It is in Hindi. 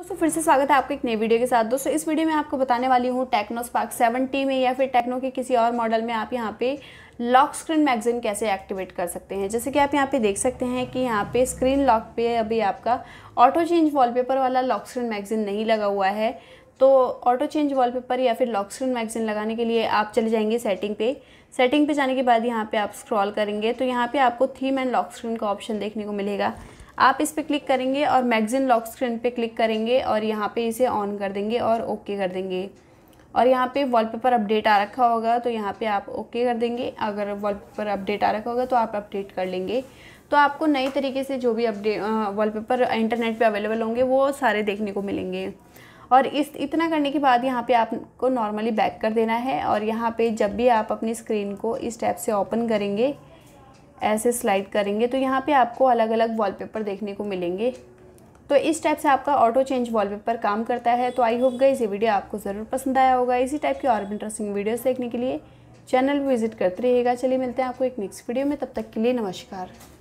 दोस्तों फिर से स्वागत है आपके एक नई वीडियो के साथ दोस्तों इस वीडियो में आपको बताने वाली हूँ टेक्नो स्पार्क सेवेंटी में या फिर टेक्नो के किसी और मॉडल में आप यहाँ पे लॉक स्क्रीन मैगजीन कैसे एक्टिवेट कर सकते हैं जैसे कि आप यहाँ पे देख सकते हैं कि यहाँ पे स्क्रीन लॉक पे अभी आपका ऑटो चेंज वॉलपेपर वाला लॉक स्क्रीन मैगजीन नहीं लगा हुआ है तो ऑटो चेंज वॉलपेपर या फिर लॉक स्क्रीन मैगजीन लगाने के लिए आप चले जाएंगे सेटिंग पे सेटिंग पे जाने के बाद यहाँ पे आप स्क्रॉल करेंगे तो यहाँ पे आपको थीम एंड लॉक स्क्रीन का ऑप्शन देखने को मिलेगा आप इस पर क्लिक करेंगे और मैगजीन लॉक स्क्रीन पर क्लिक करेंगे और यहाँ पर इसे ऑन कर देंगे और ओके कर देंगे और यहाँ पे वॉलपेपर अपडेट आ रखा होगा तो यहाँ पे आप ओके कर देंगे अगर वॉलपेपर अपडेट आ रखा होगा तो आप अपडेट कर लेंगे तो आपको नई तरीके से जो भी अपडेट वॉलपेपर इंटरनेट पे अवेलेबल होंगे वो सारे देखने को मिलेंगे और इस इतना करने के बाद यहाँ पे आपको नॉर्मली बैक कर देना है और यहाँ पे जब भी आप अपनी स्क्रीन को इस टैप से ओपन करेंगे ऐसे स्लाइड करेंगे तो यहाँ पे आपको अलग अलग वॉलपेपर देखने को मिलेंगे तो इस टाइप से आपका ऑटो चेंज वॉलपेपर काम करता है तो आई होप गई ये वीडियो आपको ज़रूर पसंद आया होगा इसी टाइप की और इंटरेस्टिंग वीडियोज़ देखने के लिए चैनल विजिट करते रहिएगा चलिए मिलते हैं आपको एक नेक्स्ट वीडियो में तब तक के लिए नमस्कार